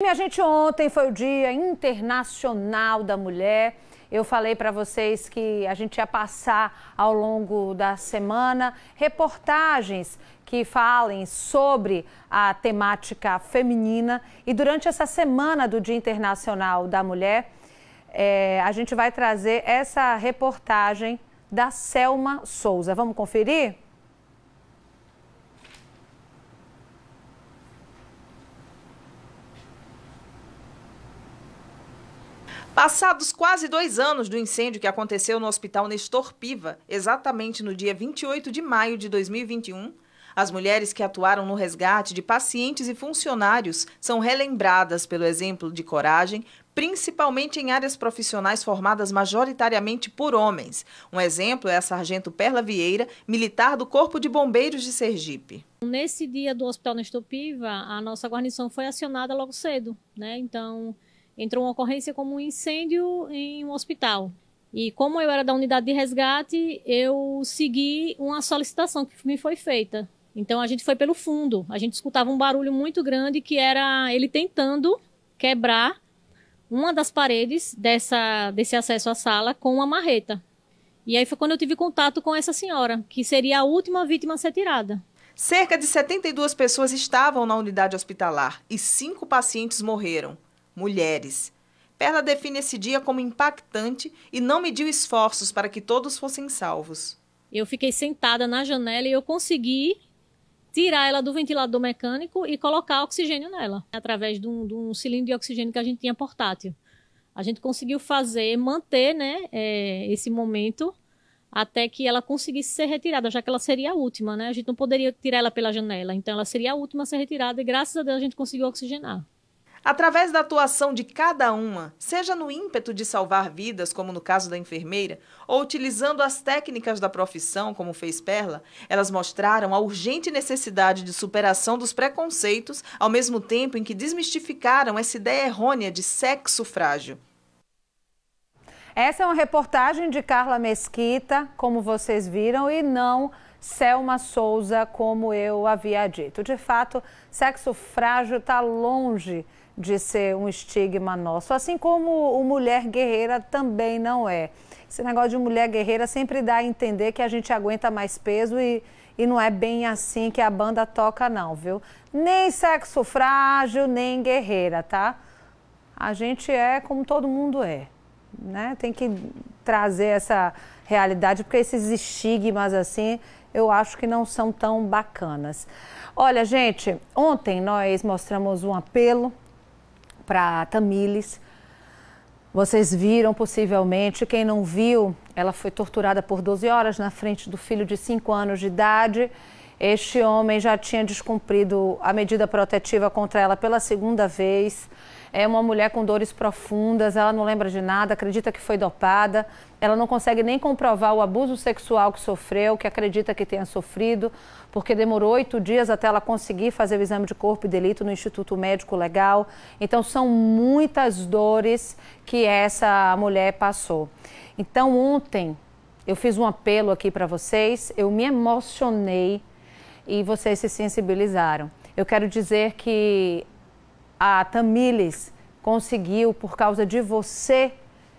Minha gente, ontem foi o Dia Internacional da Mulher. Eu falei para vocês que a gente ia passar ao longo da semana reportagens que falem sobre a temática feminina. E durante essa semana do Dia Internacional da Mulher, é, a gente vai trazer essa reportagem da Selma Souza. Vamos conferir? Passados quase dois anos do incêndio que aconteceu no Hospital Nestor Piva, exatamente no dia 28 de maio de 2021, as mulheres que atuaram no resgate de pacientes e funcionários são relembradas pelo exemplo de coragem, principalmente em áreas profissionais formadas majoritariamente por homens. Um exemplo é a Sargento Perla Vieira, militar do Corpo de Bombeiros de Sergipe. Nesse dia do Hospital Piva, a nossa guarnição foi acionada logo cedo, né? Então, entrou uma ocorrência como um incêndio em um hospital. E como eu era da unidade de resgate, eu segui uma solicitação que me foi feita. Então a gente foi pelo fundo, a gente escutava um barulho muito grande que era ele tentando quebrar uma das paredes dessa, desse acesso à sala com uma marreta. E aí foi quando eu tive contato com essa senhora, que seria a última vítima a ser tirada. Cerca de 72 pessoas estavam na unidade hospitalar e cinco pacientes morreram mulheres. Perla define esse dia como impactante e não mediu esforços para que todos fossem salvos. Eu fiquei sentada na janela e eu consegui tirar ela do ventilador mecânico e colocar oxigênio nela, através de um, de um cilindro de oxigênio que a gente tinha portátil. A gente conseguiu fazer, manter né, é, esse momento até que ela conseguisse ser retirada, já que ela seria a última, né? A gente não poderia tirar ela pela janela, então ela seria a última a ser retirada e graças a Deus a gente conseguiu oxigenar. Através da atuação de cada uma, seja no ímpeto de salvar vidas, como no caso da enfermeira, ou utilizando as técnicas da profissão, como fez Perla, elas mostraram a urgente necessidade de superação dos preconceitos, ao mesmo tempo em que desmistificaram essa ideia errônea de sexo frágil. Essa é uma reportagem de Carla Mesquita, como vocês viram, e não Selma Souza, como eu havia dito. De fato, sexo frágil está longe de ser um estigma nosso, assim como o mulher guerreira também não é. Esse negócio de mulher guerreira sempre dá a entender que a gente aguenta mais peso e, e não é bem assim que a banda toca, não, viu? Nem sexo frágil, nem guerreira, tá? A gente é como todo mundo é. Né? Tem que trazer essa realidade, porque esses estigmas assim eu acho que não são tão bacanas. Olha, gente, ontem nós mostramos um apelo para tamiles. Vocês viram possivelmente, quem não viu, ela foi torturada por 12 horas na frente do filho de 5 anos de idade este homem já tinha descumprido a medida protetiva contra ela pela segunda vez. É uma mulher com dores profundas, ela não lembra de nada, acredita que foi dopada, ela não consegue nem comprovar o abuso sexual que sofreu, que acredita que tenha sofrido, porque demorou oito dias até ela conseguir fazer o exame de corpo e delito no Instituto Médico Legal. Então, são muitas dores que essa mulher passou. Então, ontem, eu fiz um apelo aqui para vocês, eu me emocionei e vocês se sensibilizaram. Eu quero dizer que a Tamiles conseguiu, por causa de você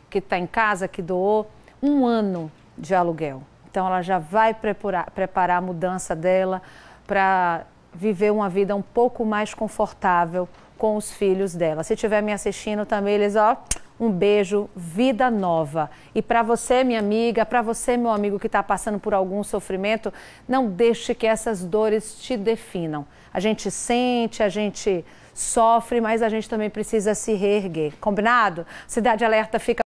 que está em casa, que doou, um ano de aluguel. Então ela já vai preparar, preparar a mudança dela para viver uma vida um pouco mais confortável com os filhos dela. Se estiver me assistindo tamiles, ó, um beijo, vida nova. E para você, minha amiga, para você, meu amigo que está passando por algum sofrimento, não deixe que essas dores te definam. A gente sente, a gente sofre, mas a gente também precisa se reerguer. Combinado? Cidade Alerta fica.